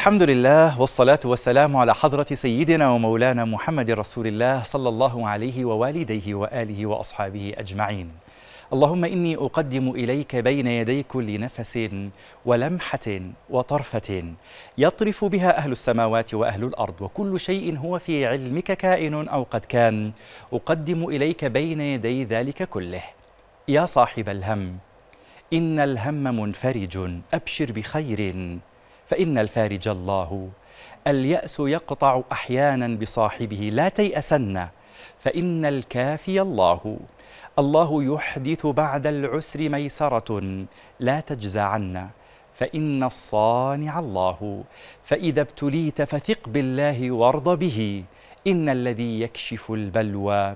الحمد لله والصلاة والسلام على حضرة سيدنا ومولانا محمد رسول الله صلى الله عليه ووالديه وآله وأصحابه أجمعين اللهم إني أقدم إليك بين يدي كل نفس ولمحة وطرفة يطرف بها أهل السماوات وأهل الأرض وكل شيء هو في علمك كائن أو قد كان أقدم إليك بين يدي ذلك كله يا صاحب الهم إن الهم منفرج أبشر بخير فإن الفارج الله اليأس يقطع أحيانا بصاحبه لا تيأسن فإن الكافي الله الله يحدث بعد العسر ميسرة لا تجزى عنا فإن الصانع الله فإذا ابتليت فثق بالله وارض به إن الذي يكشف البلوى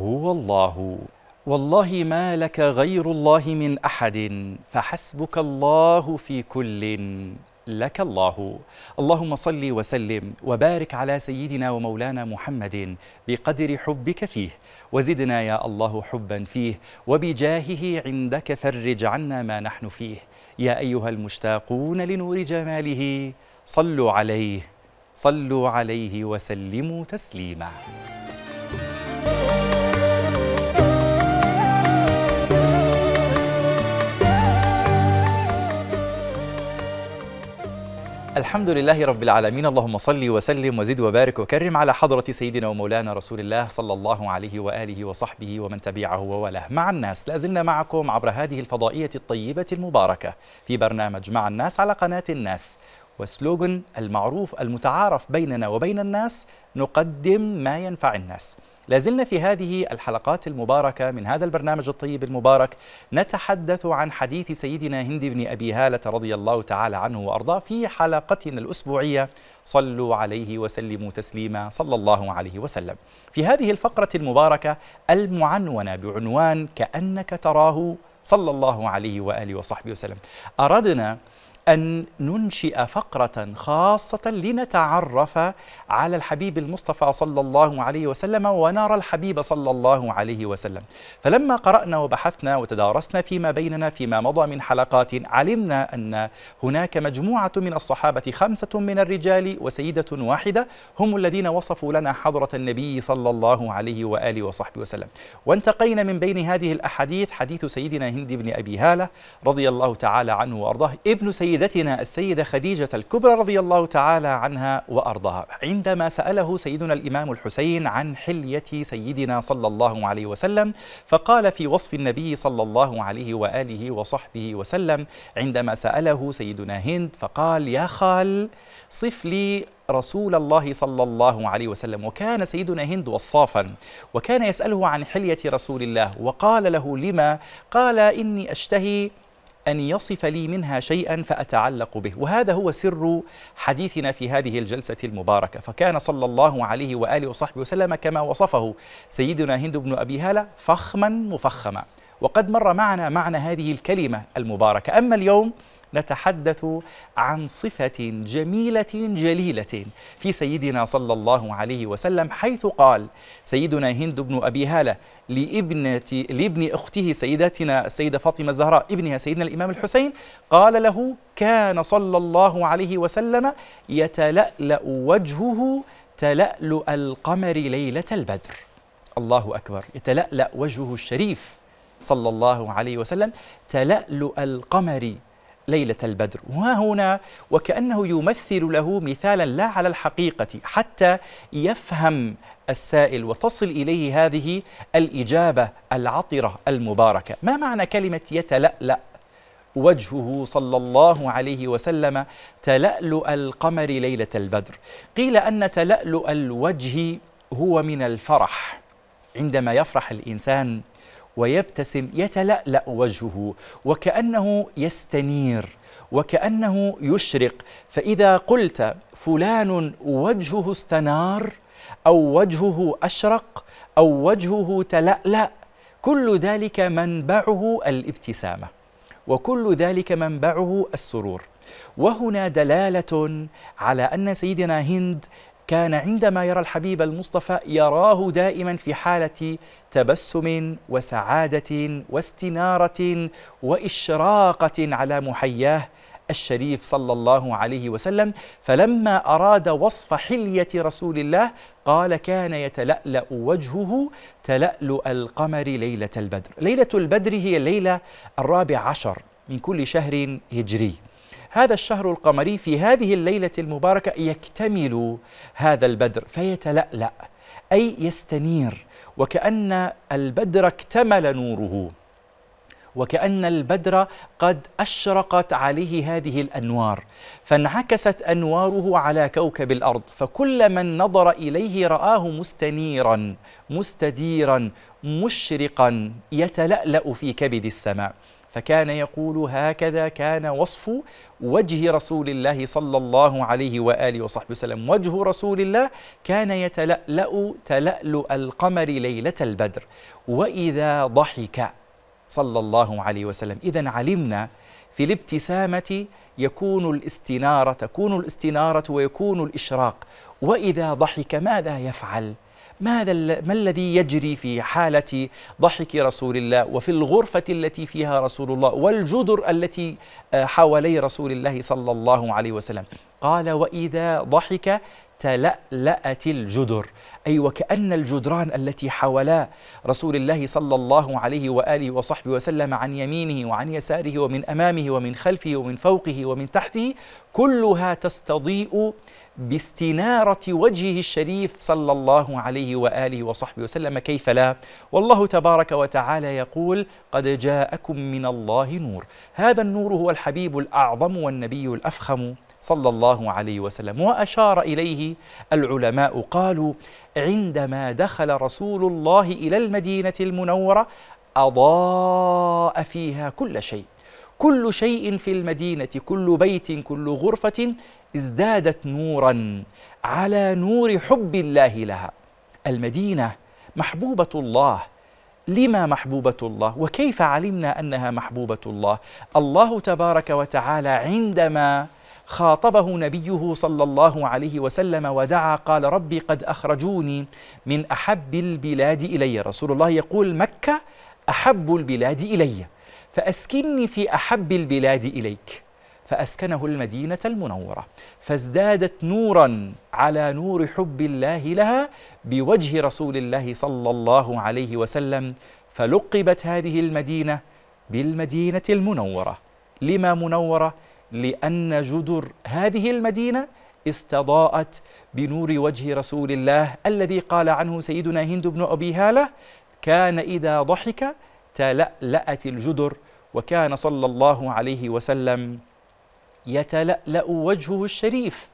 هو الله والله ما لك غير الله من أحد فحسبك الله في كلٍ لك الله اللهم صل وسلم وبارك على سيدنا ومولانا محمد بقدر حبك فيه وزدنا يا الله حبا فيه وبجاهه عندك فرج عنا ما نحن فيه يا أيها المشتاقون لنور جماله صلوا عليه صلوا عليه وسلموا تسليما الحمد لله رب العالمين اللهم صل وسلم وزد وبارك وكرم على حضرة سيدنا ومولانا رسول الله صلى الله عليه وآله وصحبه ومن تبعه ووله مع الناس لازلنا معكم عبر هذه الفضائية الطيبة المباركة في برنامج مع الناس على قناة الناس وسلوغن المعروف المتعارف بيننا وبين الناس نقدم ما ينفع الناس لازلنا في هذه الحلقات المباركة من هذا البرنامج الطيب المبارك نتحدث عن حديث سيدنا هند بن أبي هالة رضي الله تعالى عنه وأرضاه في حلقتنا الأسبوعية صلوا عليه وسلموا تسليما صلى الله عليه وسلم في هذه الفقرة المباركة المعنونة بعنوان كأنك تراه صلى الله عليه وآله وصحبه وسلم أردنا أن ننشئ فقرة خاصة لنتعرف على الحبيب المصطفى صلى الله عليه وسلم ونرى الحبيب صلى الله عليه وسلم فلما قرأنا وبحثنا وتدارسنا فيما بيننا فيما مضى من حلقات علمنا أن هناك مجموعة من الصحابة خمسة من الرجال وسيدة واحدة هم الذين وصفوا لنا حضرة النبي صلى الله عليه وآله وصحبه وسلم وانتقينا من بين هذه الأحاديث حديث سيدنا هند بن أبي هالة رضي الله تعالى عنه وأرضاه ابن سيدنا سيدتنا السيدة خديجة الكبرى رضي الله تعالى عنها وأرضاها عندما سأله سيدنا الإمام الحسين عن حلية سيدنا صلى الله عليه وسلم فقال في وصف النبي صلى الله عليه وآله وصحبه وسلم عندما سأله سيدنا هند فقال يا خال صف لي رسول الله صلى الله عليه وسلم وكان سيدنا هند وصافا وكان يسأله عن حلية رسول الله وقال له لما قال إني أشتهي أن يصف لي منها شيئا فأتعلق به وهذا هو سر حديثنا في هذه الجلسة المباركة فكان صلى الله عليه وآله وصحبه وسلم كما وصفه سيدنا هند بن أبي هالة فخما مفخما وقد مر معنا معنى هذه الكلمة المباركة أما اليوم نتحدث عن صفة جميلة جليلة في سيدنا صلى الله عليه وسلم حيث قال سيدنا هند بن أبي هالة لابنة لابن أخته سيدتنا السيدة فاطمة الزهراء ابنها سيدنا الإمام الحسين قال له كان صلى الله عليه وسلم يتلألأ وجهه تلألؤ القمر ليلة البدر الله أكبر يتلألأ وجهه الشريف صلى الله عليه وسلم تلألؤ القمر ليلة البدر وهنا وكأنه يمثل له مثالا لا على الحقيقة حتى يفهم السائل وتصل إليه هذه الإجابة العطرة المباركة ما معنى كلمة يتلألأ وجهه صلى الله عليه وسلم تلألؤ القمر ليلة البدر قيل أن تلألؤ الوجه هو من الفرح عندما يفرح الإنسان ويبتسم يتلألأ وجهه وكأنه يستنير وكأنه يشرق فإذا قلت فلان وجهه استنار أو وجهه أشرق أو وجهه تلألأ كل ذلك منبعه الابتسامة وكل ذلك منبعه السرور وهنا دلالة على أن سيدنا هند كان عندما يرى الحبيب المصطفى يراه دائما في حالة تبسم وسعادة واستنارة وإشراقة على محياه الشريف صلى الله عليه وسلم فلما أراد وصف حلية رسول الله قال كان يتلألأ وجهه تلألؤ القمر ليلة البدر ليلة البدر هي الليلة الرابع عشر من كل شهر هجري هذا الشهر القمري في هذه الليلة المباركة يكتمل هذا البدر فيتلألأ أي يستنير وكأن البدر اكتمل نوره وكأن البدر قد أشرقت عليه هذه الأنوار فانعكست أنواره على كوكب الأرض فكل من نظر إليه رآه مستنيرا مستديرا مشرقا يتلألأ في كبد السماء فكان يقول هكذا كان وصف وجه رسول الله صلى الله عليه واله وصحبه وسلم، وجه رسول الله كان يتلألأ تلألؤ القمر ليلة البدر، وإذا ضحك صلى الله عليه وسلم إذا علمنا في الابتسامة يكون الاستنارة تكون الاستنارة ويكون الإشراق وإذا ضحك ماذا يفعل؟ ماذا ما الذي يجري في حالة ضحك رسول الله وفي الغرفة التي فيها رسول الله والجدر التي آه، حوالي رسول الله صلى الله عليه وسلم قال وإذا ضحك تلألأت الجدر أي وكأن الجدران التي حولا رسول الله صلى الله عليه وآله وصحبه وسلم عن يمينه وعن يساره ومن أمامه ومن خلفه ومن فوقه ومن تحته كلها تستضيء باستنارة وجهه الشريف صلى الله عليه وآله وصحبه وسلم كيف لا والله تبارك وتعالى يقول قد جاءكم من الله نور هذا النور هو الحبيب الأعظم والنبي الأفخم صلى الله عليه وسلم واشار اليه العلماء قالوا عندما دخل رسول الله الى المدينه المنوره اضاء فيها كل شيء كل شيء في المدينه كل بيت كل غرفه ازدادت نورا على نور حب الله لها المدينه محبوبه الله لما محبوبة الله وكيف علمنا أنها محبوبة الله الله تبارك وتعالى عندما خاطبه نبيه صلى الله عليه وسلم ودعا قال ربي قد أخرجوني من أحب البلاد إلي رسول الله يقول مكة أحب البلاد إلي فاسكنني في أحب البلاد إليك فأسكنه المدينة المنورة فازدادت نورا على نور حب الله لها بوجه رسول الله صلى الله عليه وسلم فلقبت هذه المدينة بالمدينة المنورة لما منورة؟ لأن جدر هذه المدينة استضاءت بنور وجه رسول الله الذي قال عنه سيدنا هند بن أبي هالة كان إذا ضحك تلألأت الجدر وكان صلى الله عليه وسلم يتلألأ وجهه الشريف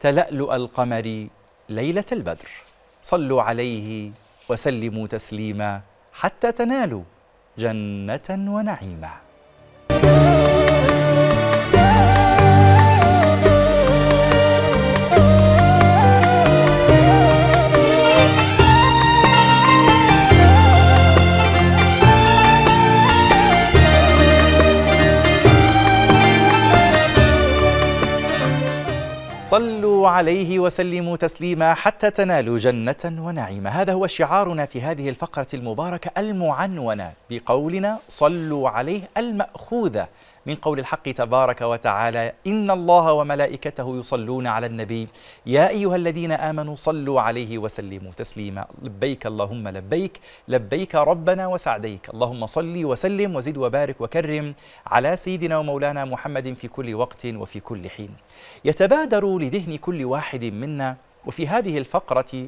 تلألؤ القمر ليلة البدر صلوا عليه وسلموا تسليما حتى تنالوا جنة ونعيما عليه وسلموا تسليما حتى تنالوا جنة ونعيما هذا هو شعارنا في هذه الفقرة المباركة المعنونة بقولنا صلوا عليه المأخوذة من قول الحق تبارك وتعالى إن الله وملائكته يصلون على النبي يا أيها الذين آمنوا صلوا عليه وسلموا تسليما لبيك اللهم لبيك لبيك ربنا وسعديك اللهم صل وسلم وزد وبارك وكرم على سيدنا ومولانا محمد في كل وقت وفي كل حين يتبادر لذهن كل واحد منا وفي هذه الفقرة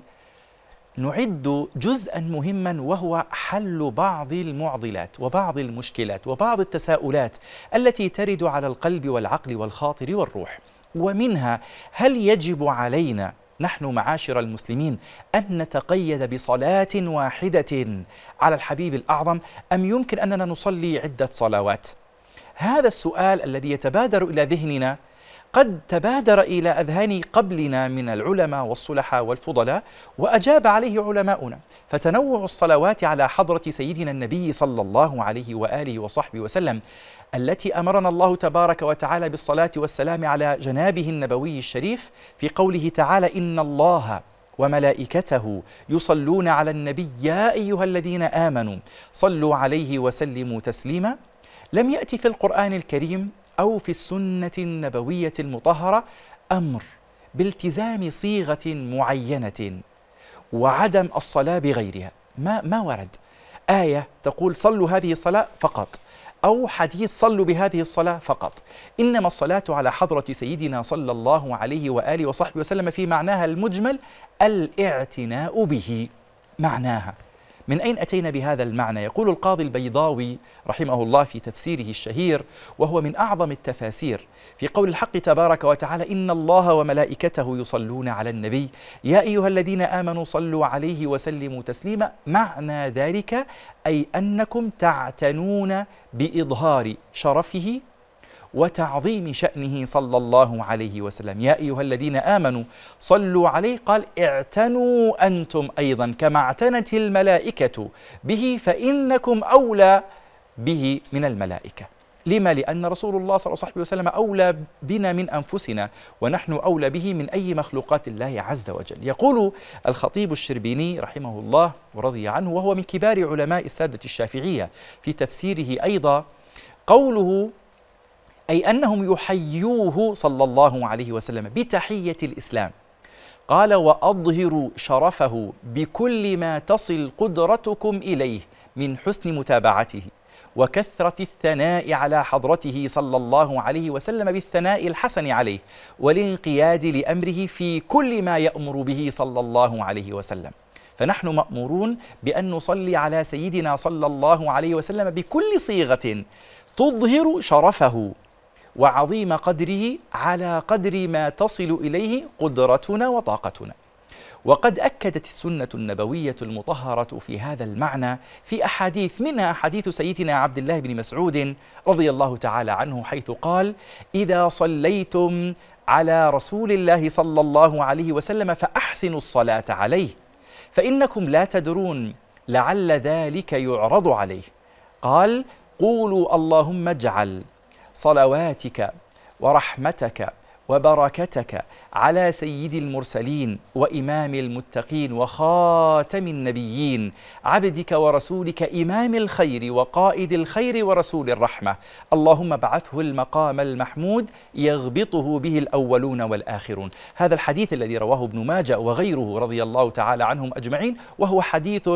نعد جزءا مهما وهو حل بعض المعضلات وبعض المشكلات وبعض التساؤلات التي ترد على القلب والعقل والخاطر والروح ومنها هل يجب علينا نحن معاشر المسلمين أن نتقيد بصلاة واحدة على الحبيب الأعظم أم يمكن أننا نصلي عدة صلوات؟ هذا السؤال الذي يتبادر إلى ذهننا قد تبادر إلى أذهان قبلنا من العلماء والصلحاء والفضلاء وأجاب عليه علماؤنا فتنوع الصلوات على حضرة سيدنا النبي صلى الله عليه وآله وصحبه وسلم التي أمرنا الله تبارك وتعالى بالصلاة والسلام على جنابه النبوي الشريف في قوله تعالى إن الله وملائكته يصلون على النبي يا أيها الذين آمنوا صلوا عليه وسلموا تسليما لم يأتي في القرآن الكريم أو في السنة النبوية المطهرة أمر بالتزام صيغة معينة وعدم الصلاة بغيرها ما, ما ورد آية تقول صلوا هذه الصلاة فقط أو حديث صلوا بهذه الصلاة فقط إنما الصلاة على حضرة سيدنا صلى الله عليه وآله وصحبه وسلم في معناها المجمل الاعتناء به معناها من أين أتينا بهذا المعنى؟ يقول القاضي البيضاوي رحمه الله في تفسيره الشهير وهو من أعظم التفاسير في قول الحق تبارك وتعالى إن الله وملائكته يصلون على النبي يا أيها الذين آمنوا صلوا عليه وسلموا تسليما معنى ذلك أي أنكم تعتنون بإظهار شرفه وتعظيم شأنه صلى الله عليه وسلم يا أيها الذين آمنوا صلوا عليه قال اعتنوا أنتم أيضا كما اعتنت الملائكة به فإنكم أولى به من الملائكة لما؟ لأن رسول الله صلى الله عليه وسلم أولى بنا من أنفسنا ونحن أولى به من أي مخلوقات الله عز وجل يقول الخطيب الشربيني رحمه الله ورضي عنه وهو من كبار علماء السادة الشافعية في تفسيره أيضا قوله أي أنهم يحيوه صلى الله عليه وسلم بتحية الإسلام قال وأظهروا شرفه بكل ما تصل قدرتكم إليه من حسن متابعته وكثرة الثناء على حضرته صلى الله عليه وسلم بالثناء الحسن عليه والانقياد لأمره في كل ما يأمر به صلى الله عليه وسلم فنحن مأمورون بأن نصلي على سيدنا صلى الله عليه وسلم بكل صيغة تظهر شرفه وعظيم قدره على قدر ما تصل إليه قدرتنا وطاقتنا وقد أكدت السنة النبوية المطهرة في هذا المعنى في أحاديث منها حديث سيدنا عبد الله بن مسعود رضي الله تعالى عنه حيث قال إذا صليتم على رسول الله صلى الله عليه وسلم فأحسنوا الصلاة عليه فإنكم لا تدرون لعل ذلك يعرض عليه قال قولوا اللهم اجعل صلواتك ورحمتك وبركتك على سيد المرسلين وإمام المتقين وخاتم النبيين عبدك ورسولك إمام الخير وقائد الخير ورسول الرحمة اللهم ابعثه المقام المحمود يغبطه به الأولون والآخرون هذا الحديث الذي رواه ابن ماجه وغيره رضي الله تعالى عنهم أجمعين وهو حديث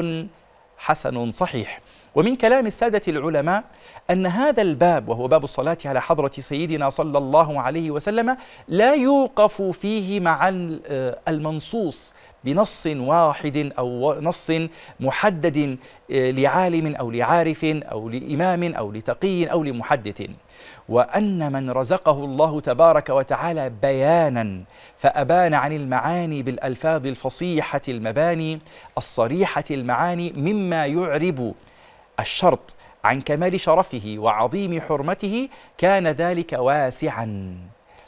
حسن صحيح ومن كلام السادة العلماء أن هذا الباب وهو باب الصلاة على حضرة سيدنا صلى الله عليه وسلم لا يوقف فيه مع آه، المنصوص بنص واحد أو نص محدد آه، لعالم أو لعارف أو لإمام أو لتقي أو لمحدث وأن من رزقه الله تبارك وتعالى بيانا فأبان عن المعاني بالألفاظ الفصيحة المباني الصريحة المعاني مما يعرب الشرط عن كمال شرفه وعظيم حرمته كان ذلك واسعا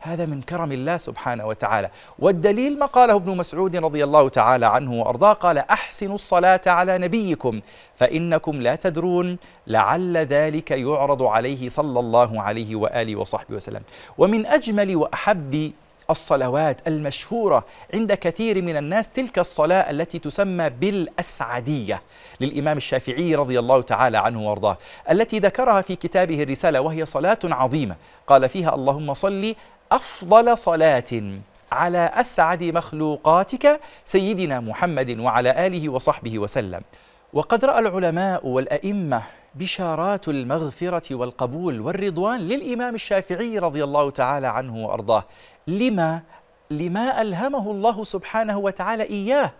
هذا من كرم الله سبحانه وتعالى والدليل ما قاله ابن مسعود رضي الله تعالى عنه وأرضاه قال أحسنوا الصلاة على نبيكم فإنكم لا تدرون لعل ذلك يعرض عليه صلى الله عليه وآله وصحبه وسلم ومن أجمل وأحب الصلوات المشهورة عند كثير من الناس تلك الصلاة التي تسمى بالأسعدية للإمام الشافعي رضي الله تعالى عنه وارضاه التي ذكرها في كتابه الرسالة وهي صلاة عظيمة قال فيها اللهم صل أفضل صلاة على أسعد مخلوقاتك سيدنا محمد وعلى آله وصحبه وسلم وقد رأى العلماء والأئمة بشارات المغفرة والقبول والرضوان للإمام الشافعي رضي الله تعالى عنه وأرضاه لما لما ألهمه الله سبحانه وتعالى إياه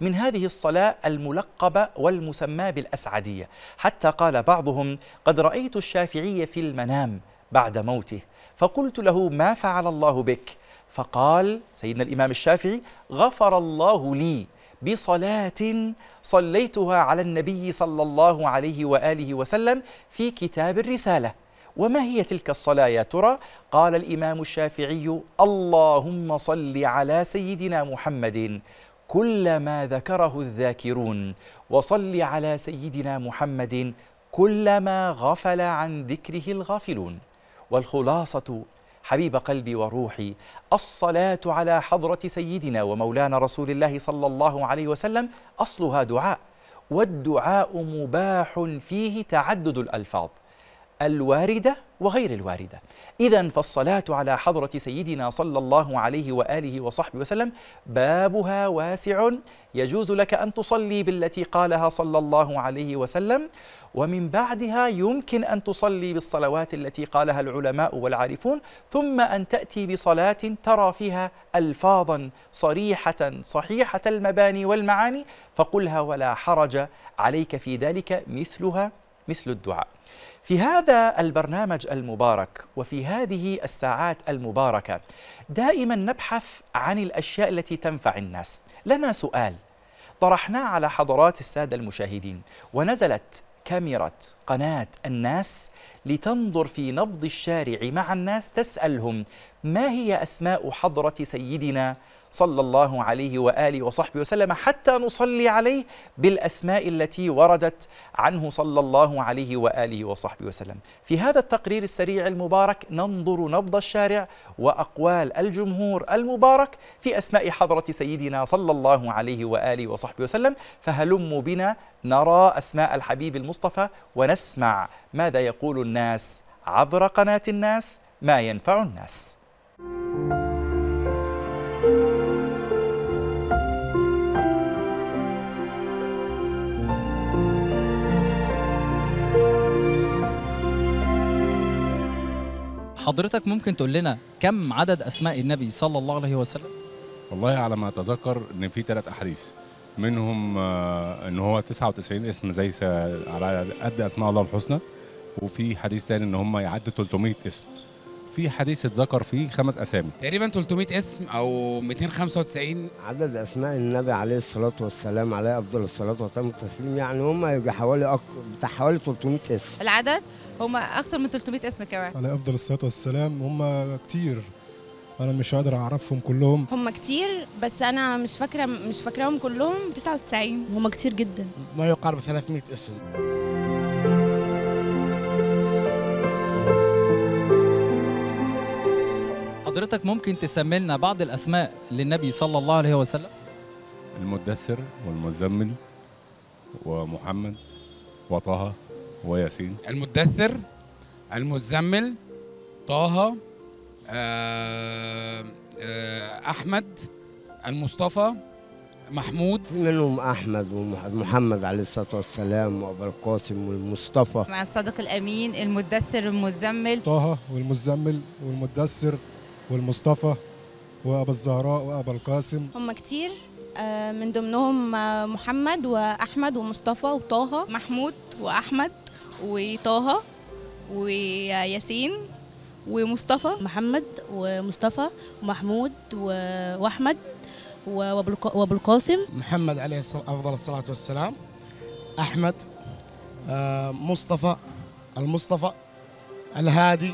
من هذه الصلاة الملقبة والمسماة بالأسعدية حتى قال بعضهم قد رأيت الشافعي في المنام بعد موته فقلت له ما فعل الله بك فقال سيدنا الإمام الشافعي غفر الله لي بصلاة صليتها على النبي صلى الله عليه وآله وسلم في كتاب الرسالة وما هي تلك الصلاة يا ترى؟ قال الإمام الشافعي اللهم صل على سيدنا محمد كل ما ذكره الذاكرون وصل على سيدنا محمد كل ما غفل عن ذكره الغافلون والخلاصة حبيب قلبي وروحي الصلاة على حضرة سيدنا ومولانا رسول الله صلى الله عليه وسلم أصلها دعاء والدعاء مباح فيه تعدد الألفاظ الواردة وغير الواردة إذا فالصلاة على حضرة سيدنا صلى الله عليه وآله وصحبه وسلم بابها واسع يجوز لك أن تصلي بالتي قالها صلى الله عليه وسلم ومن بعدها يمكن أن تصلي بالصلوات التي قالها العلماء والعارفون ثم أن تأتي بصلاة ترى فيها ألفاظا صريحة صحيحة المباني والمعاني فقلها ولا حرج عليك في ذلك مثلها مثل الدعاء في هذا البرنامج المبارك وفي هذه الساعات المباركة دائما نبحث عن الأشياء التي تنفع الناس لنا سؤال طرحناه على حضرات السادة المشاهدين ونزلت كاميرا قناة الناس لتنظر في نبض الشارع مع الناس تسألهم ما هي أسماء حضرة سيدنا صلى الله عليه وآله وصحبه وسلم حتى نصلي عليه بالأسماء التي وردت عنه صلى الله عليه وآله وصحبه وسلم في هذا التقرير السريع المبارك ننظر نبض الشارع وأقوال الجمهور المبارك في أسماء حضرة سيدنا صلى الله عليه وآله وصحبه وسلم فهلم بنا نرى أسماء الحبيب المصطفى ونسمع ماذا يقول الناس عبر قناة الناس ما ينفع الناس حضرتك ممكن تقول لنا كم عدد اسماء النبي صلى الله عليه وسلم والله على ما اتذكر ان في ثلاث احاديث منهم آه، ان هو 99 اسم زي على قد اسماء الله الحسنى وفي حديث ثاني ان هم يعدوا 300 اسم في حديث اتذكر فيه خمس اسامي تقريبا 300 اسم او 295 عدد اسماء النبي عليه الصلاه والسلام عليه افضل الصلاه وتم التسليم يعني هم يجي حوالي أك... بتاع حوالي 300 اسم العدد هم اكتر من 300 اسم كمان عليه افضل الصلاه والسلام هم كتير انا مش قادر اعرفهم كلهم هم كتير بس انا مش فاكره مش فاكراهم كلهم 99 هم كتير جدا ما يقارب 300 اسم حضرتك ممكن تسمي لنا بعض الأسماء للنبي صلى الله عليه وسلم؟ المدثر والمزمل ومحمد وطه وياسين المدثر المزمل طه آه، آه، أحمد المصطفى محمود منهم أحمد ومحمد عليه الصلاة والسلام وأبو القاسم والمصطفى مع الصادق الأمين المدثر المزمل طه والمزمل والمدثر والمصطفى وابا الزهراء وابا القاسم هم كتير آه، من ضمنهم آه، محمد واحمد ومصطفى وطه محمود واحمد وطه وياسين ومصطفى محمد ومصطفى ومحمود واحمد وابو القاسم محمد عليه افضل الصلاه والسلام احمد آه، مصطفى المصطفى الهادي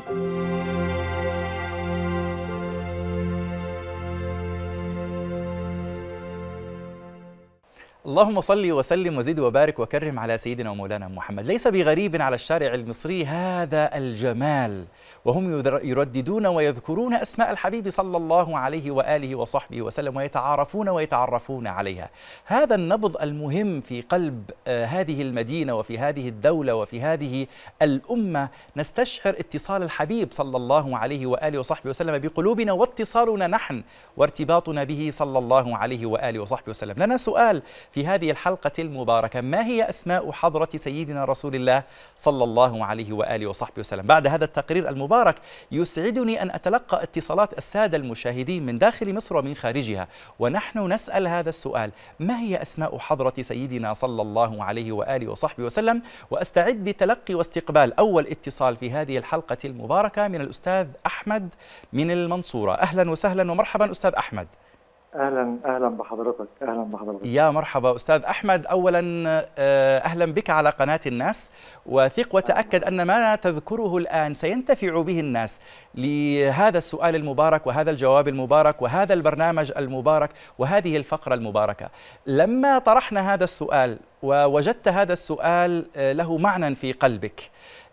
اللهم صل وسلم وزد وبارك وكرم على سيدنا ومولانا محمد ليس بغريب على الشارع المصري هذا الجمال وهم يرددون ويذكرون أسماء الحبيب صلى الله عليه وآله وصحبه وسلم ويتعارفون ويتعرفون عليها هذا النبض المهم في قلب آه، هذه المدينة وفي هذه الدولة وفي هذه الأمة نستشعر اتصال الحبيب صلى الله عليه وآله وصحبه وسلم بقلوبنا واتصالنا نحن وارتباطنا به صلى الله عليه وآله وصحبه وسلم لنا سؤال في في هذه الحلقة المباركة ما هي أسماء حضرة سيدنا رسول الله صلى الله عليه وآله وصحبه وسلم بعد هذا التقرير المبارك يسعدني أن أتلقى اتصالات السادة المشاهدين من داخل مصر ومن خارجها ونحن نسأل هذا السؤال ما هي أسماء حضرة سيدنا صلى الله عليه وآله وصحبه وسلم وأستعد لتلقي واستقبال أول اتصال في هذه الحلقة المباركة من الأستاذ أحمد من المنصورة أهلا وسهلا ومرحبا أستاذ أحمد اهلا اهلا بحضرتك اهلا بحضرتك يا مرحبا استاذ احمد اولا آه، اهلا بك على قناه الناس وثق وتاكد ان ما تذكره الان سينتفع به الناس لهذا السؤال المبارك وهذا الجواب المبارك وهذا البرنامج المبارك وهذه الفقره المباركه لما طرحنا هذا السؤال ووجدت هذا السؤال آه، له معنى في قلبك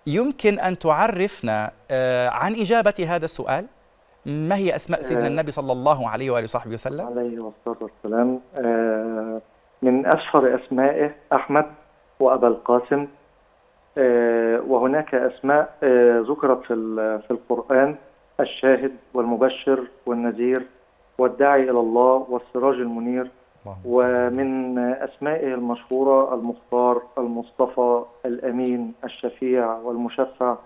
يمكن ان تعرفنا آه، عن اجابه هذا السؤال ما هي أسماء سيدنا آه. النبي صلى الله عليه وآله وصحبه وسلم؟ عليه الصلاة والسلام آه، من أشهر أسمائه أحمد وأبا القاسم آه، وهناك أسماء ذكرت في, في القرآن الشاهد والمبشر والنذير والداعي إلى الله والسراج المنير ومن أسمائه المشهورة المختار المصطفى الأمين الشفيع والمشفع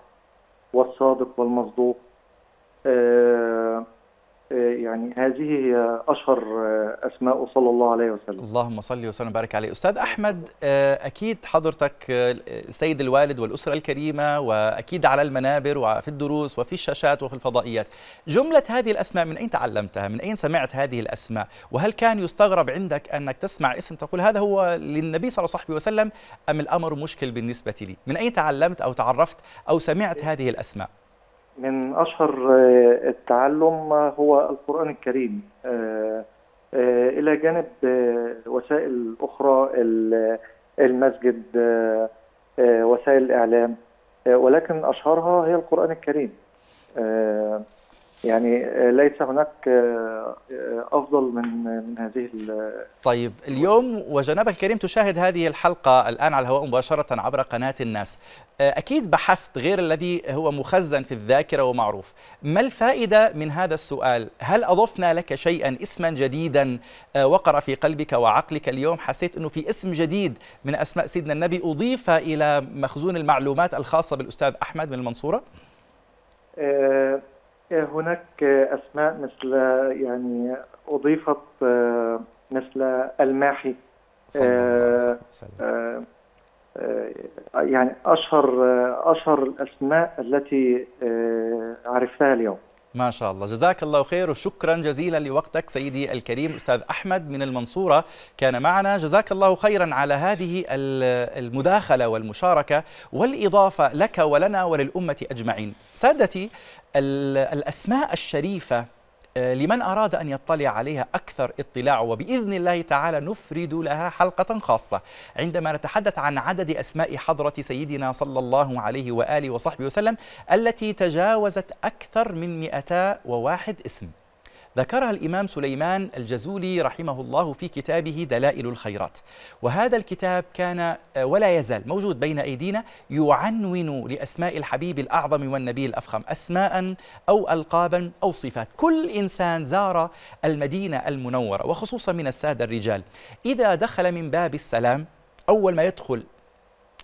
والصادق والمصدوق آه، آه، يعني هذه هي اشهر اسماء صلى الله عليه وسلم اللهم صل وسلم وبارك عليه استاذ احمد آه، اكيد حضرتك السيد الوالد والاسره الكريمه واكيد على المنابر وفي الدروس وفي الشاشات وفي الفضائيات جمله هذه الاسماء من اين تعلمتها من اين سمعت هذه الاسماء وهل كان يستغرب عندك انك تسمع اسم تقول هذا هو للنبي صلى الله عليه وسلم ام الامر مشكل بالنسبه لي من اين تعلمت او تعرفت او سمعت هذه الاسماء من اشهر آه، التعلم هو القران الكريم آه، آه، الى جانب وسائل اخرى المسجد وسائل الاعلام ولكن اشهرها هي القران الكريم يعني آه، ليس هناك آه، آه، افضل من من هذه طيب اليوم وجناب الكريم تشاهد هذه الحلقه الان على الهواء مباشره عبر قناه الناس اكيد بحثت غير الذي هو مخزن في الذاكره ومعروف ما الفائده من هذا السؤال هل اضفنا لك شيئا اسما جديدا وقر في قلبك وعقلك اليوم حسيت انه في اسم جديد من اسماء سيدنا النبي اضيف الى مخزون المعلومات الخاصه بالاستاذ احمد من المنصوره أه هناك اسماء مثل يعني اضيفت آه، مثل الماحي آه، آه، يعني اشهر اشهر الاسماء التي عرفتها اليوم ما شاء الله جزاك الله خير وشكرا جزيلا لوقتك سيدي الكريم أستاذ أحمد من المنصورة كان معنا جزاك الله خيرا على هذه المداخلة والمشاركة والإضافة لك ولنا وللأمة أجمعين سادتي الأسماء الشريفة آه، لمن أراد أن يطلع عليها أكثر اطلاع وبإذن الله تعالى نفرد لها حلقة خاصة عندما نتحدث عن عدد أسماء حضرة سيدنا صلى الله عليه وآله وصحبه وسلم التي تجاوزت أكثر من 201 اسم ذكرها الإمام سليمان الجزولي رحمه الله في كتابه دلائل الخيرات وهذا الكتاب كان آه، ولا يزال موجود بين أيدينا يعنون لأسماء الحبيب الأعظم والنبي الأفخم أسماء أو ألقابا أو صفات كل إنسان زار المدينة المنورة وخصوصا من السادة الرجال إذا دخل من باب السلام أول ما يدخل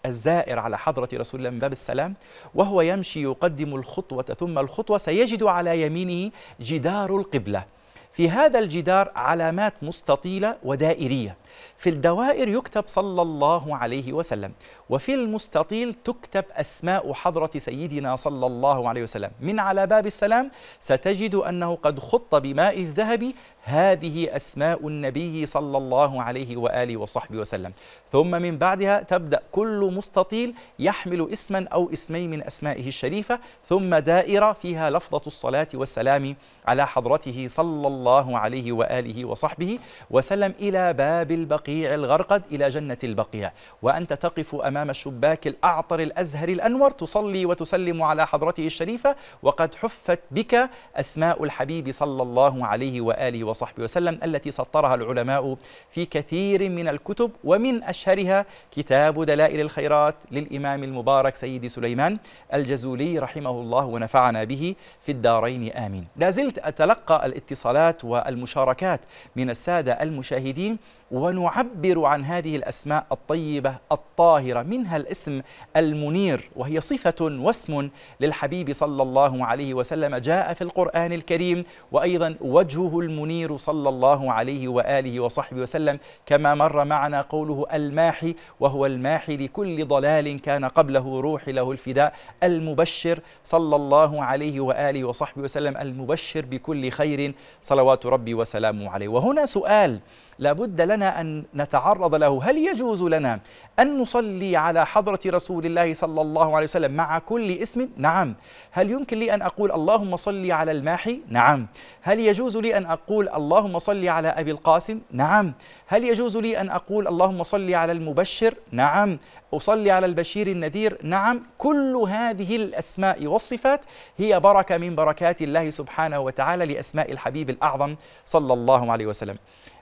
الزائر على حضرة رسول الله من باب السلام وهو يمشي يقدم الخطوة ثم الخطوة سيجد على يمينه جدار القبلة في هذا الجدار علامات مستطيلة ودائرية في الدوائر يكتب صلى الله عليه وسلم وفي المستطيل تكتب أسماء حضرة سيدنا صلى الله عليه وسلم من على باب السلام ستجد أنه قد خط بماء الذهب هذه أسماء النبي صلى الله عليه وآله وصحبه وسلم ثم من بعدها تبدأ كل مستطيل يحمل اسما أو اسمين من أسمائه الشريفة ثم دائرة فيها لفظة الصلاة والسلام على حضرته صلى الله عليه وآله وصحبه وسلم إلى باب البقيع الغرقد إلى جنة البقيع وأنت تقف أمام الشباك الأعطر الأزهر الأنور تصلي وتسلم على حضرته الشريفة وقد حفت بك أسماء الحبيب صلى الله عليه وآله وصحبه وسلم التي سطرها العلماء في كثير من الكتب ومن أشهرها كتاب دلائل الخيرات للإمام المبارك سيد سليمان الجزولي رحمه الله ونفعنا به في الدارين آمين لازلت أتلقى الاتصالات والمشاركات من السادة المشاهدين ونعبر عن هذه الأسماء الطيبة الطاهرة منها الاسم المنير وهي صفة واسم للحبيب صلى الله عليه وسلم جاء في القرآن الكريم وأيضا وجهه المنير صلى الله عليه وآله وصحبه وسلم كما مر معنا قوله الماحي وهو الماحي لكل ضلال كان قبله روح له الفداء المبشر صلى الله عليه وآله وصحبه وسلم المبشر بكل خير صلوات ربي وسلامه عليه وهنا سؤال لابد لنا أن نتعرض له هل يجوز لنا أن نصلي على حضرة رسول الله صلى الله عليه وسلم مع كل اسم؟ نعم هل يمكن لي أن أقول اللهم صل على الماحي؟ نعم هل يجوز لي أن أقول اللهم صل على أبي القاسم؟ نعم هل يجوز لي أن أقول اللهم صل على المبشر؟ نعم أصلي على البشير النذير نعم كل هذه الأسماء والصفات هي بركة من بركات الله سبحانه وتعالى لأسماء الحبيب الأعظم صلى الله عليه وسلم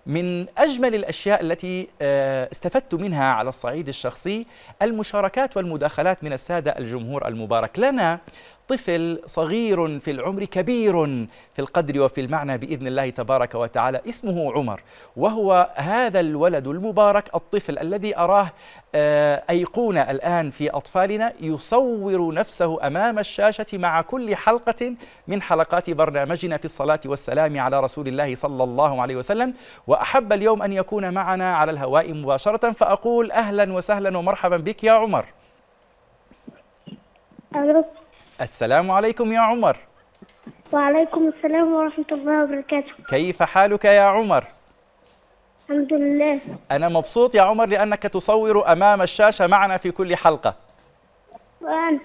من أجمل الأشياء التي آه، استفدت منها على الصعيد الشخصي المشاركات والمداخلات من السادة الجمهور المبارك لنا طفل صغير في العمر كبير في القدر وفي المعنى باذن الله تبارك وتعالى اسمه عمر وهو هذا الولد المبارك الطفل الذي اراه آه، ايقونه الان في اطفالنا يصور نفسه امام الشاشه مع كل حلقه من حلقات برنامجنا في الصلاه والسلام على رسول الله صلى الله عليه وسلم واحب اليوم ان يكون معنا على الهواء مباشره فاقول اهلا وسهلا ومرحبا بك يا عمر السلام عليكم يا عمر وعليكم السلام ورحمة الله وبركاته كيف حالك يا عمر؟ الحمد لله أنا مبسوط يا عمر لأنك تصور أمام الشاشة معنا في كل حلقة وأنا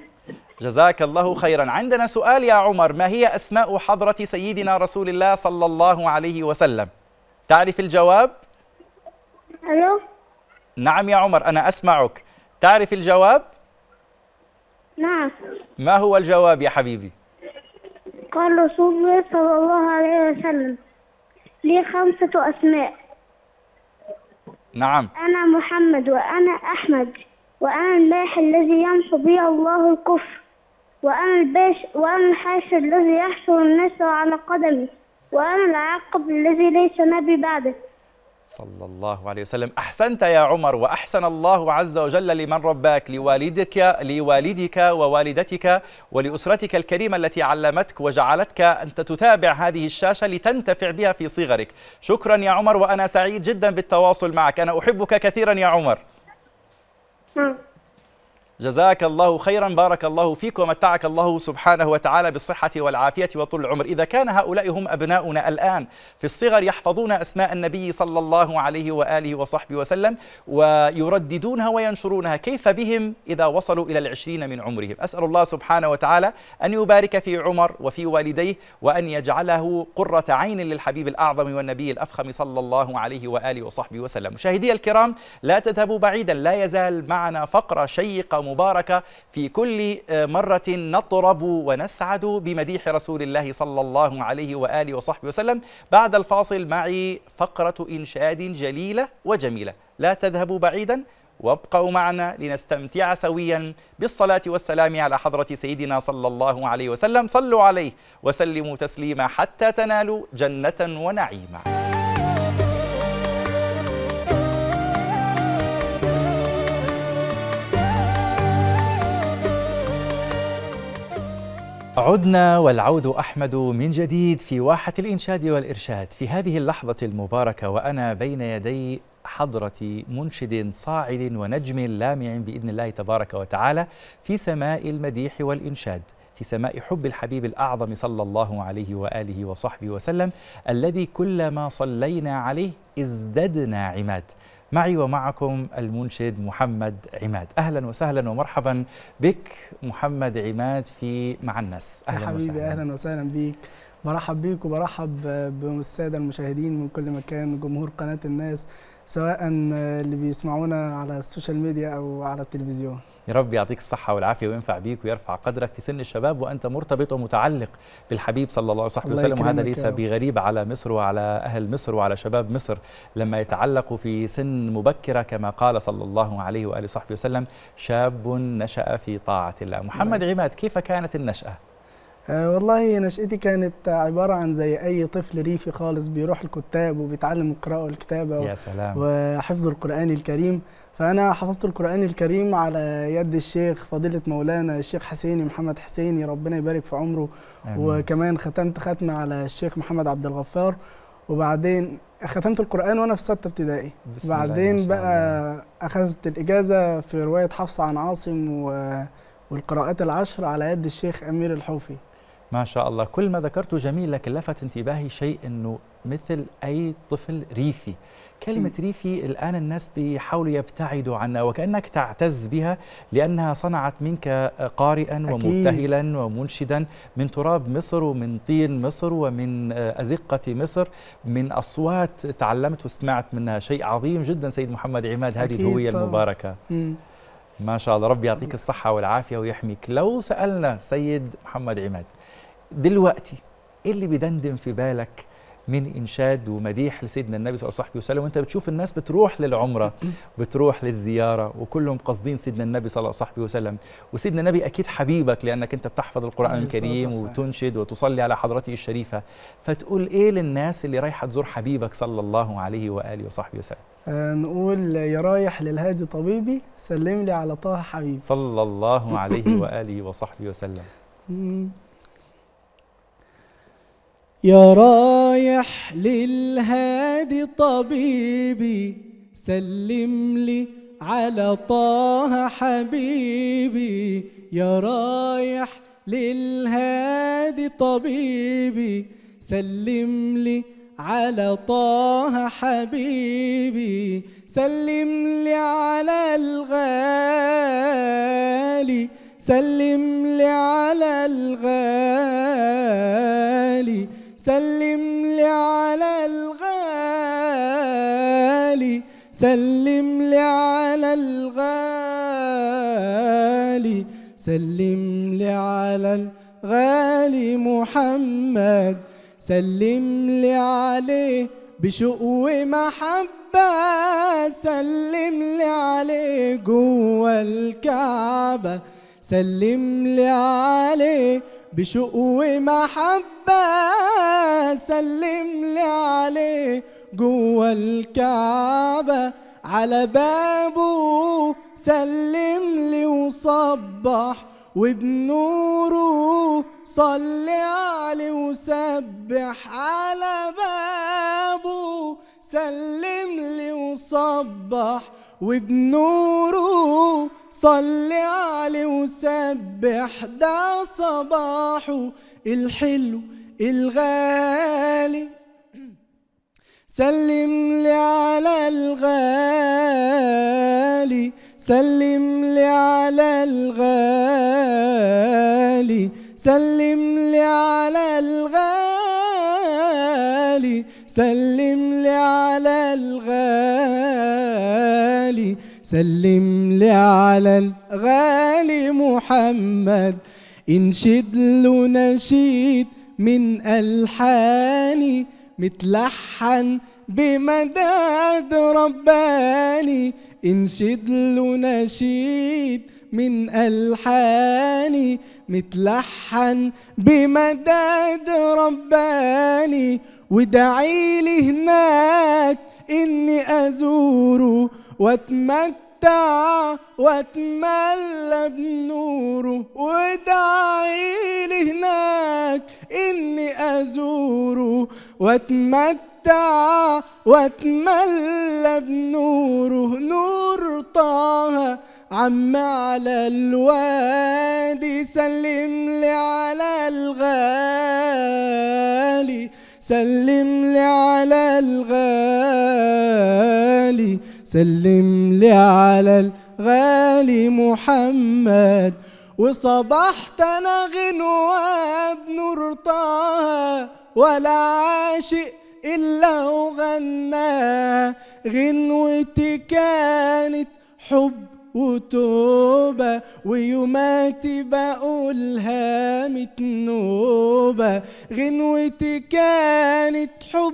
جزاك الله خيرا عندنا سؤال يا عمر ما هي أسماء حضرة سيدنا رسول الله صلى الله عليه وسلم تعرف الجواب؟ ألو نعم يا عمر أنا أسمعك تعرف الجواب؟ نعم ما هو الجواب يا حبيبي قال رسول الله صلى الله عليه وسلم لي خمسة أسماء نعم أنا محمد وأنا أحمد وأنا الماح الذي يمحو بي الله الكفر وأنا الباش وأنا الحاشر الذي يحشر الناس على قدمي وأنا العاقب الذي ليس نبي بعده صلى الله عليه وسلم أحسنت يا عمر وأحسن الله عز وجل لمن رباك لوالدك لوالدك ووالدتك ولأسرتك الكريمة التي علمتك وجعلتك أنت تتابع هذه الشاشة لتنتفع بها في صغرك شكرا يا عمر وأنا سعيد جدا بالتواصل معك أنا أحبك كثيرا يا عمر جزاك الله خيرا بارك الله فيك ومتعك الله سبحانه وتعالى بالصحة والعافية وطول العمر إذا كان هؤلاء هم أبناؤنا الآن في الصغر يحفظون أسماء النبي صلى الله عليه وآله وصحبه وسلم ويرددونها وينشرونها كيف بهم إذا وصلوا إلى العشرين من عمرهم أسأل الله سبحانه وتعالى أن يبارك في عمر وفي والديه وأن يجعله قرة عين للحبيب الأعظم والنبي الأفخم صلى الله عليه وآله وصحبه وسلم مشاهدي الكرام لا تذهبوا بعيدا لا يزال معنا فقرة شيقة مباركة في كل آه، مرة نطرب ونسعد بمديح رسول الله صلى الله عليه وآله وصحبه وسلم بعد الفاصل معي فقرة إنشاد جليلة وجميلة لا تذهبوا بعيدا وابقوا معنا لنستمتع سويا بالصلاة والسلام على حضرة سيدنا صلى الله عليه وسلم صلوا عليه وسلموا تسليما حتى تنالوا جنة ونعيما عدنا والعود أحمد من جديد في واحة الإنشاد والإرشاد في هذه اللحظة المباركة وأنا بين يدي حضرة منشد صاعد ونجم لامع بإذن الله تبارك وتعالى في سماء المديح والإنشاد في سماء حب الحبيب الأعظم صلى الله عليه وآله وصحبه وسلم الذي كلما صلينا عليه ازددنا عماد معي ومعكم المنشد محمد عماد اهلا وسهلا ومرحبا بك محمد عماد في مع الناس اهلا حبيبي وسهلا اهلا وسهلا بك برحب بك وبرحب بالساده المشاهدين من كل مكان جمهور قناه الناس سواء اللي بيسمعونا على السوشيال ميديا او على التلفزيون يا رب يعطيك الصحة والعافية وينفع بيك ويرفع قدرك في سن الشباب وأنت مرتبط ومتعلق بالحبيب صلى الله عليه وسلم وهذا ليس بغريب على مصر وعلى أهل مصر وعلى شباب مصر لما يتعلقوا في سن مبكرة كما قال صلى الله عليه وآله وصحبه وسلم شاب نشأ في طاعة الله محمد نعم. عماد كيف كانت النشأة؟ أه والله نشأتي كانت عبارة عن زي أي طفل ريفي خالص بيروح الكتاب وبيتعلم القراءة والكتابة يا سلام وحفظ القرآن الكريم فأنا حفظت القرآن الكريم على يد الشيخ فضيلة مولانا الشيخ حسيني محمد حسيني ربنا يبارك في عمره آمين. وكمان ختمت ختمة على الشيخ محمد عبد الغفار وبعدين ختمت القرآن وأنا في ستة ابتدائي بعدين بقى أخذت الإجازة في رواية حفص عن عاصم و... والقراءات العشر على يد الشيخ أمير الحوفي ما شاء الله كل ما ذكرته جميل لكن لفت انتباهي شيء أنه مثل أي طفل ريفي كلمة ريفي الآن الناس بيحاولوا يبتعدوا عنها وكأنك تعتز بها لأنها صنعت منك قارئا ومبتهلا ومنشدا من تراب مصر ومن طين مصر ومن أزقة مصر من أصوات تعلمت وسمعت منها شيء عظيم جدا سيد محمد عماد هذه الهوية طبعا. المباركة ما شاء الله ربي يعطيك الصحة والعافية ويحميك لو سألنا سيد محمد عماد دلوقتي إيه اللي بدندن في بالك من إنشاد ومديح لسيدنا النبي صلى الله عليه وسلم وأنت بتشوف الناس بتروح للعمرة بتروح للزيارة وكلهم قاصدين سيدنا النبي صلى الله عليه وسلم وسيدنا النبي أكيد حبيبك لأنك أنت بتحفظ القرآن الكريم وتنشد وتصلي على حضرته الشريفة فتقول إيه للناس اللي رايحة تزور حبيبك صلى الله عليه وآله وصحبه وسلم آه، نقول يا رايح للهادي طبيبي سلم لي على طه حبيبي صلى الله عليه وآله وصحبه وسلم يا رايح للهادي طبيبي سلم لي على طه حبيبي يا رايح للهادي طبيبي سلم لي على طه حبيبي سلم لي على الغالي سلم لي على الغالي سلم لي على الغالي سلم لي على الغالي سلم لي على الغالي محمد سلم لي عليه بشوق ومحبة سلم لي عليه جوه الكعبة سلم لي عليه بشوق ومحبة سلم لي عليه جوه الكعبة على بابه سلم لي وصبح وبنوره صلي عليه وسبح على بابه سلم لي وصبح وبنوره صل عليه وسبح ده صباحه الحلو الغالي سلم لي على الغالي سلم لي على الغالي سلم لي على الغالي سلم لي على الغالي سلم لي على الغالي محمد انشد له نشيد من ألحاني متلحن بمداد رباني انشد له نشيد من ألحاني متلحن بمداد رباني ودعي لي هناك إني أزوره واتمتع واتملى بنوره ودعي لي هناك إني أزوره واتمتع واتملى بنوره نور طه عم على الوادي سلم لي على الغالي سلم لي على الغالي سلم لي على الغالي محمد وصبحت انا غنوة بنور طه ولا عاشق الا وغناها غنوتي كانت حب وتوبة ويوماتي بقولها متنوبة غنوتي كانت حب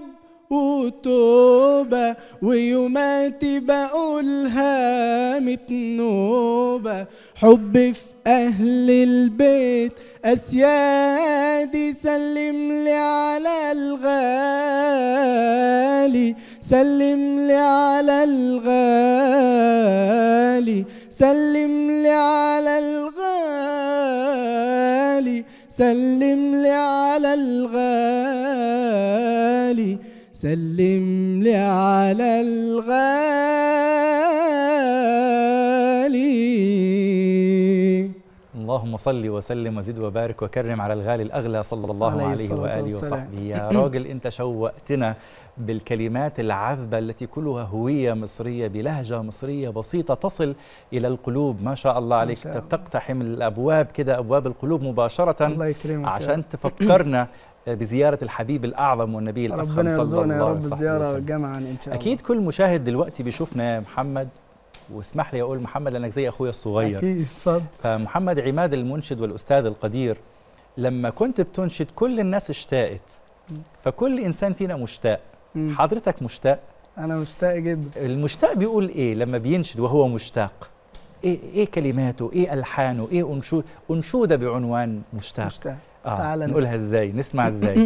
وتوبة ويوماتي بقولها متنوبة حب في أهل البيت أسيادي سلم لي على الغالي سلم لي على الغالي الغالي سلم لي على الغالي سلم لي على الغالي سلم لي على الغالي اللهم صل وسلم وزد وبارك وكرم على الغالي الاغلى صلى الله عليه, عليه واله وصحبه يا راجل انت شوقتنا بالكلمات العذبة التي كلها هوية مصرية بلهجة مصرية بسيطة تصل إلى القلوب ما شاء الله عليك شاء الله. تقتحم الأبواب كده أبواب القلوب مباشرة الله يكرمك عشان تفكرنا بزيارة الحبيب الأعظم والنبي الأفخم صلى الله عليه وسلم ربنا يا رب الزيارة جمعا إن شاء الله أكيد كل مشاهد دلوقتي بيشوفنا يا محمد واسمح لي اقول محمد لانك زي اخويا الصغير اكيد اتفضل فمحمد عماد المنشد والاستاذ القدير لما كنت بتنشد كل الناس اشتاقت فكل انسان فينا مشتاق مم. حضرتك مشتاق انا مشتاق جدا المشتاق بيقول ايه لما بينشد وهو مشتاق ايه ايه كلماته ايه الحانه ايه انشود انشوده بعنوان مشتاق مشتاق آه. تعالى نقولها ازاي نسمع ازاي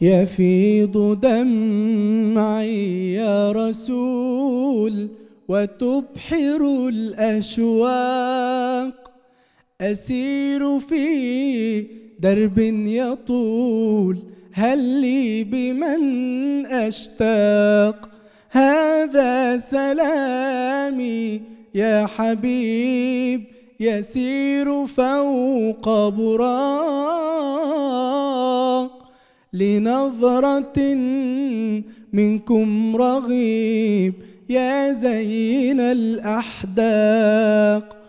يفيض دمعي يا رسول وتبحر الاشواق أسير في درب يطول هل لي بمن أشتاق هذا سلامي يا حبيب يسير فوق براق لنظرة منكم رغيب يا زين الأحداق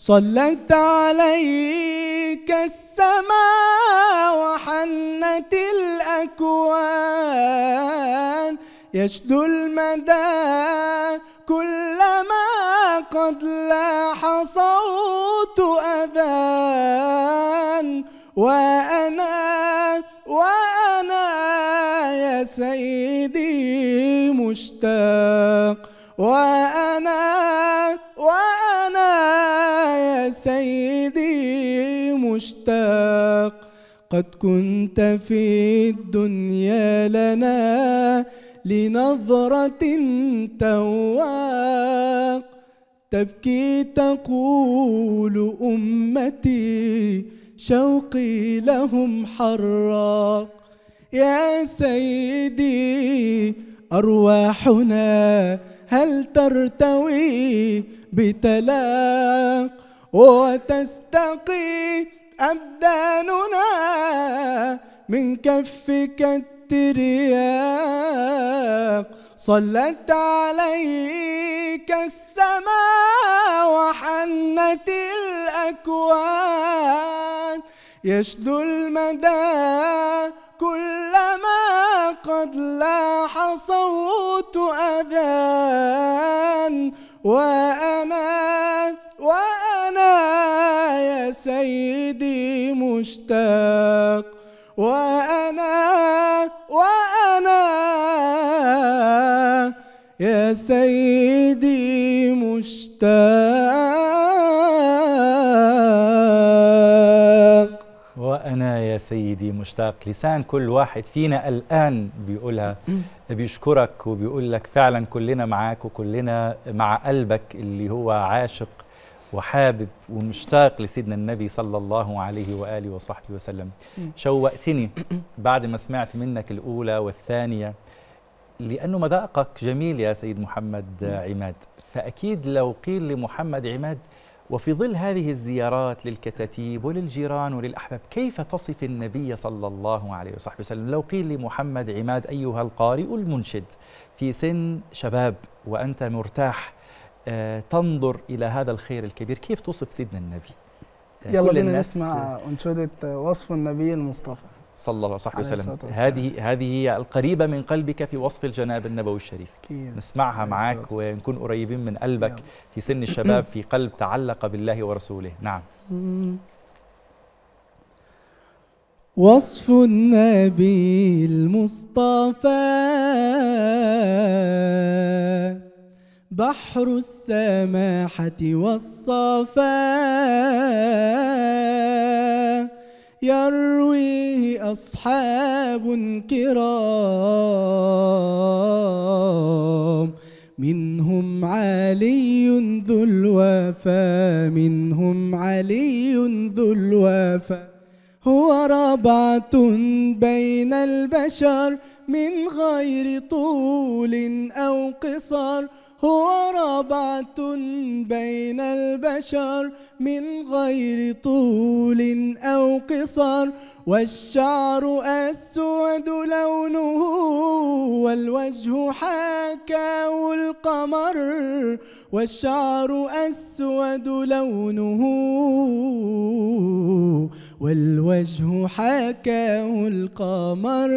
صلت عليك السماء وحنت الأكوان يشدو المدى كلما قد لاح صوت أذان وأنا وأنا يا سيدي مشتاق وأنا قد كنت في الدنيا لنا لنظرة تواق تبكي تقول أمتي شوقي لهم حراق يا سيدي أرواحنا هل ترتوي بتلاق وتستقي أبداننا من كفك الترياق صلت عليك السماء وحنت الأكوان يشدو المدى كلما قد لاح صوت أذان وأمان سيدي مشتاق وأنا وأنا يا سيدي مشتاق وأنا يا سيدي مشتاق لسان كل واحد فينا الآن بيقولها بيشكرك وبيقول لك فعلا كلنا معاك وكلنا مع قلبك اللي هو عاشق وحابب ومشتاق لسيدنا النبي صلى الله عليه وآله وصحبه وسلم شوقتني بعد ما سمعت منك الأولى والثانية لأنه مذاقك جميل يا سيد محمد عماد فأكيد لو قيل لمحمد عماد وفي ظل هذه الزيارات للكتاتيب وللجيران وللأحباب كيف تصف النبي صلى الله عليه وصحبه وسلم لو قيل لمحمد عماد أيها القارئ المنشد في سن شباب وأنت مرتاح آه، تنظر الى هذا الخير الكبير كيف توصف سيدنا النبي آه، يلا بينا نسمع انشوده وصف النبي المصطفى صلى الله عليه وسلم هذه هذه القريبه من قلبك في وصف الجناب النبوي الشريف أكيد. نسمعها معاك ونكون قريبين من قلبك يلا. في سن الشباب في قلب تعلق بالله ورسوله نعم وصف النبي المصطفى بحر السماحة والصفاء يرويه أصحاب كرام منهم علي ذو الوفا منهم علي ذو الوفا هو ربعة بين البشر من غير طول أو قصر هو رابعة بين البشر من غير طول أو قصر والشعر أسود لونه والوجه حاكاه القمر والشعر أسود لونه والوجه حاكاه القمر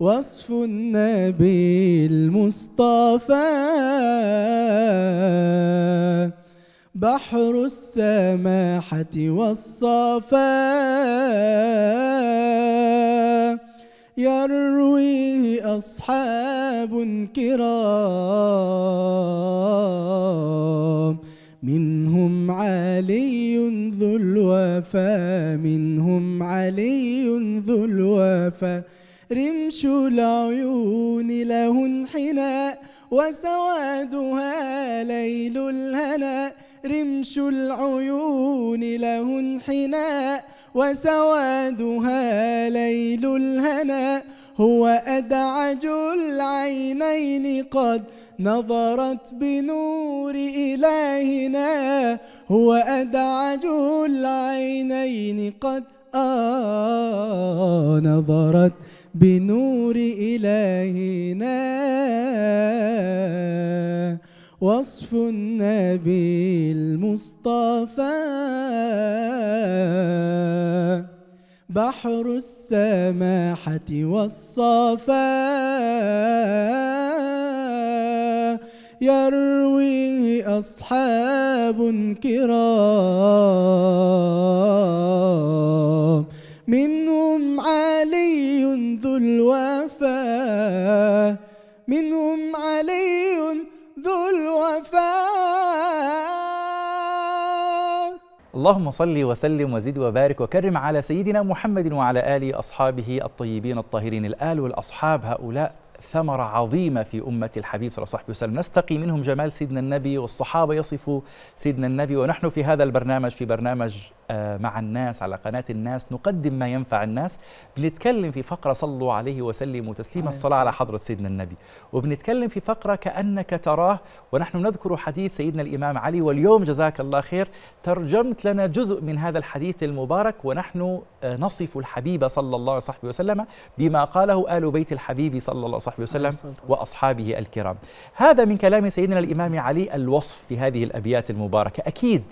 وصف النبي المصطفى بحر السماحة والصفا يرويه أصحاب كرام منهم علي ذو الوفا منهم علي ذو الوفا رمش العيون له انحناء وسوادها ليل الهنا رمش العيون له انحناء وسوادها ليل الهنا هو أدعج العينين قد نظرت بنور إلهنا هو أدعج العينين قد آه نظرت بنور إلهنا وصف النبي المصطفى بحر السماحة والصفا يرويه أصحاب كرام منهم علي ذو الوفا منهم علي ذو الوفا اللهم صل وسلم وزد وبارك وكرم على سيدنا محمد وعلى آله أصحابه الطيبين الطاهرين الآل والأصحاب هؤلاء ثمرة عظيمة في أمة الحبيب صلى الله عليه وسلم نستقي منهم جمال سيدنا النبي والصحابة يصفوا سيدنا النبي ونحن في هذا البرنامج في برنامج آه، مع الناس على قناة الناس نقدم ما ينفع الناس بنتكلم في فقرة صلوا عليه وسلموا وتسليم الصلاة على حضرة سيدنا النبي وبنتكلم في فقرة كأنك تراه ونحن نذكر حديث سيدنا الإمام علي واليوم جزاك الله خير ترجمت لنا جزء من هذا الحديث المبارك ونحن آه، نصف الحبيب صلى الله عليه وسلم بما قاله آل بيت الحبيب صلى الله عليه وسلم وسلم وأصحابه الكرام هذا من كلام سيدنا الإمام علي الوصف في هذه الأبيات المباركة أكيد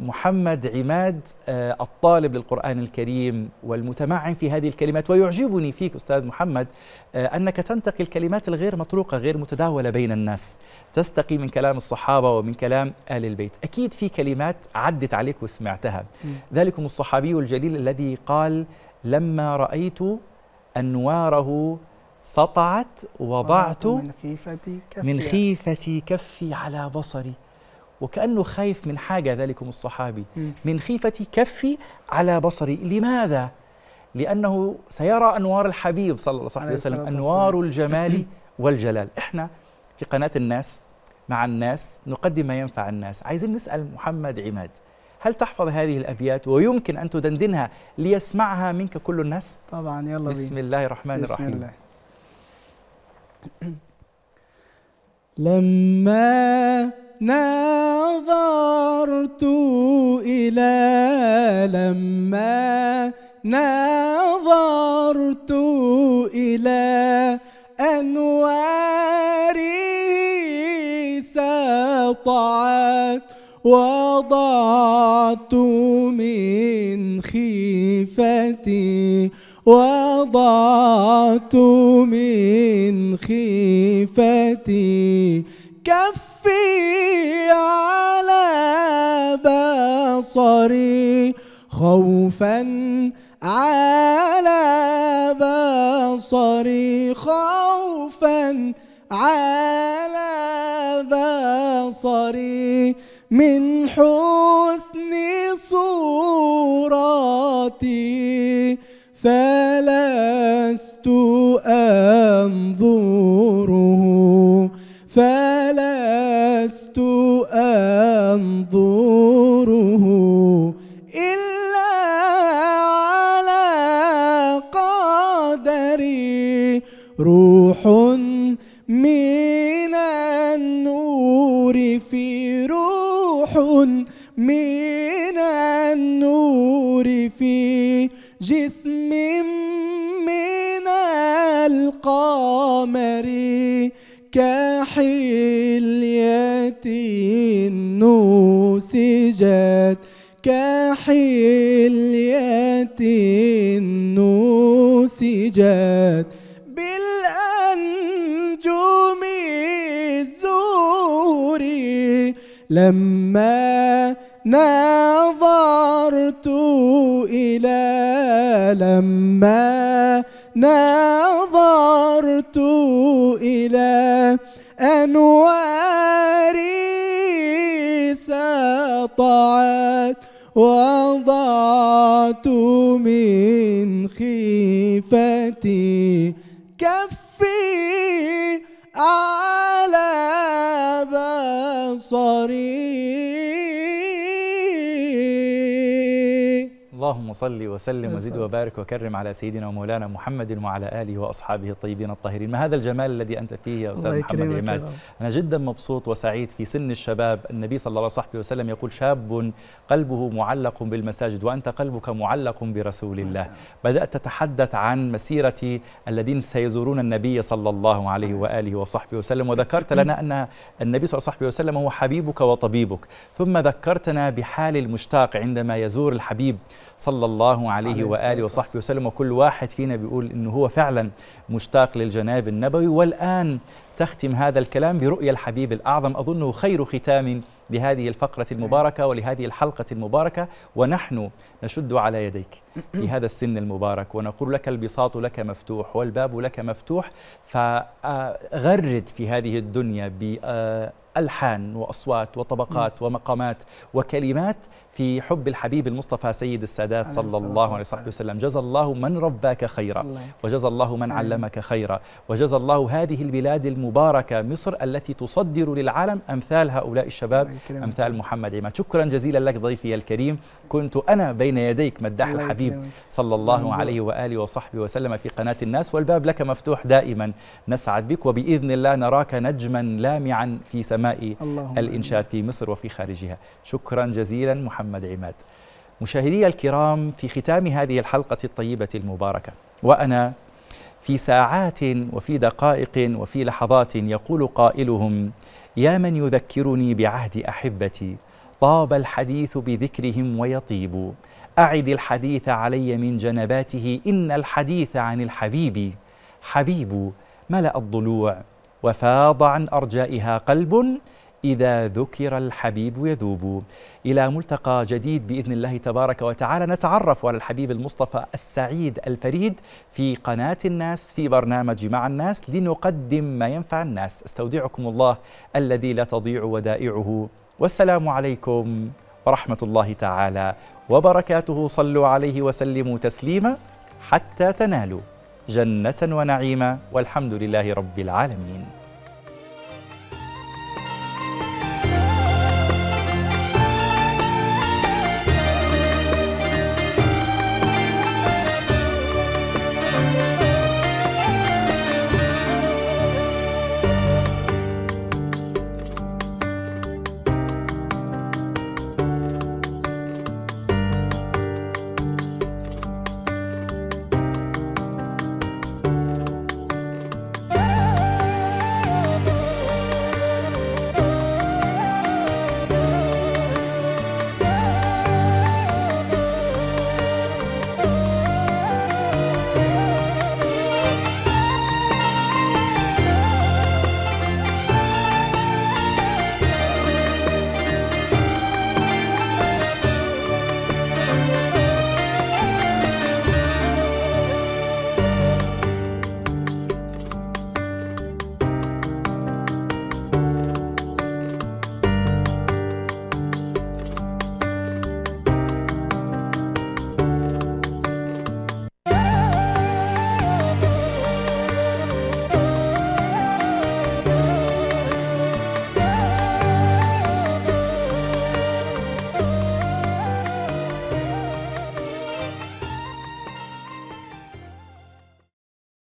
محمد عماد آه، الطالب للقرآن الكريم والمتمعن في هذه الكلمات ويعجبني فيك أستاذ محمد آه، أنك تنتقي الكلمات الغير مطروقة غير متداولة بين الناس تستقي من كلام الصحابة ومن كلام آل البيت أكيد في كلمات عدت عليك وسمعتها ذلكم الصحابي الجليل الذي قال لما رأيت أنواره سطعت وضعت من خيفتي كفي, من خيفتي كفي على بصري وكأنه خايف من حاجة ذلكم الصحابي من خيفتي كفي على بصري لماذا؟ لأنه سيرى أنوار الحبيب صلى الله عليه وسلم أنوار الجمال والجلال إحنا في قناة الناس مع الناس نقدم ما ينفع الناس عايزين نسأل محمد عماد هل تحفظ هذه الأبيات ويمكن أن تدندنها ليسمعها منك كل الناس؟ طبعا يلا بسم الله الرحمن بسم الرحيم الله. لما نظرت إلى لما نظرت إلى أنواري سطعت وضعت من خيفتي وضعت من خيفتي كفي على بصري خوفا على بصري خوفا على بصري من حسن صورتي فلست أنظره فلست أنظره إلا على قدري روح من النور في روح من النور في جسم من القمر كحلية نسجت كحلية نسجت بالأنجم الزهور لما نظرت إلى فلما نظرت إلى أنواري سطعت وضعت من خيفتي كفي على بصري اللهم اللهم صل وسلم وزد وبارك وكرم على سيدنا ومولانا محمد وعلى اله واصحابه الطيبين الطاهرين ما هذا الجمال الذي انت فيه يا استاذ محمد عماد انا جدا مبسوط وسعيد في سن الشباب النبي صلى الله عليه وسلم يقول شاب قلبه معلق بالمساجد وانت قلبك معلق برسول الله بدات تتحدث عن مسيره الذين سيزورون النبي صلى الله عليه واله وصحبه وسلم وذكرت لنا ان النبي صلى الله عليه وسلم هو حبيبك وطبيبك ثم ذكرتنا بحال المشتاق عندما يزور الحبيب صلى صلى الله عليه وآله وصحبه وسلم وكل واحد فينا بيقول إنه هو فعلا مشتاق للجناب النبوي والآن تختم هذا الكلام برؤية الحبيب الأعظم أظنه خير ختام لهذه الفقرة المباركة ولهذه الحلقة المباركة ونحن نشد على يديك في هذا السن المبارك ونقول لك البساط لك مفتوح والباب لك مفتوح فغرد في هذه الدنيا بألحان وأصوات وطبقات ومقامات وكلمات في حب الحبيب المصطفى سيد السادات صلى الله عليه وسلم جزى الله من رباك خيرا وجزى الله من علمك خيرا وجزى الله هذه البلاد المباركة مصر التي تصدر للعالم أمثال هؤلاء الشباب أمثال محمد عماد شكرا جزيلا لك ضيفي الكريم كنت أنا بين يديك مداح الحبيب صلى الله عليه وآله وصحبه وسلم في قناة الناس والباب لك مفتوح دائما نسعد بك وبإذن الله نراك نجما لامعا في سماء الإنشاد في مصر وفي خارجها شكرا جزيلا محمد محمد عماد مشاهدي الكرام في ختام هذه الحلقة الطيبة المباركة وأنا في ساعات وفي دقائق وفي لحظات يقول قائلهم يا من يذكرني بعهد أحبتي طاب الحديث بذكرهم ويطيب أعد الحديث علي من جنباته إن الحديث عن الحبيب حبيب ملأ الضلوع وفاض عن أرجائها قلب إذا ذكر الحبيب يذوب إلى ملتقى جديد بإذن الله تبارك وتعالى نتعرف على الحبيب المصطفى السعيد الفريد في قناة الناس في برنامج مع الناس لنقدم ما ينفع الناس استودعكم الله الذي لا تضيع ودائعه والسلام عليكم ورحمة الله تعالى وبركاته صلوا عليه وسلموا تسليما حتى تنالوا جنة ونعيما والحمد لله رب العالمين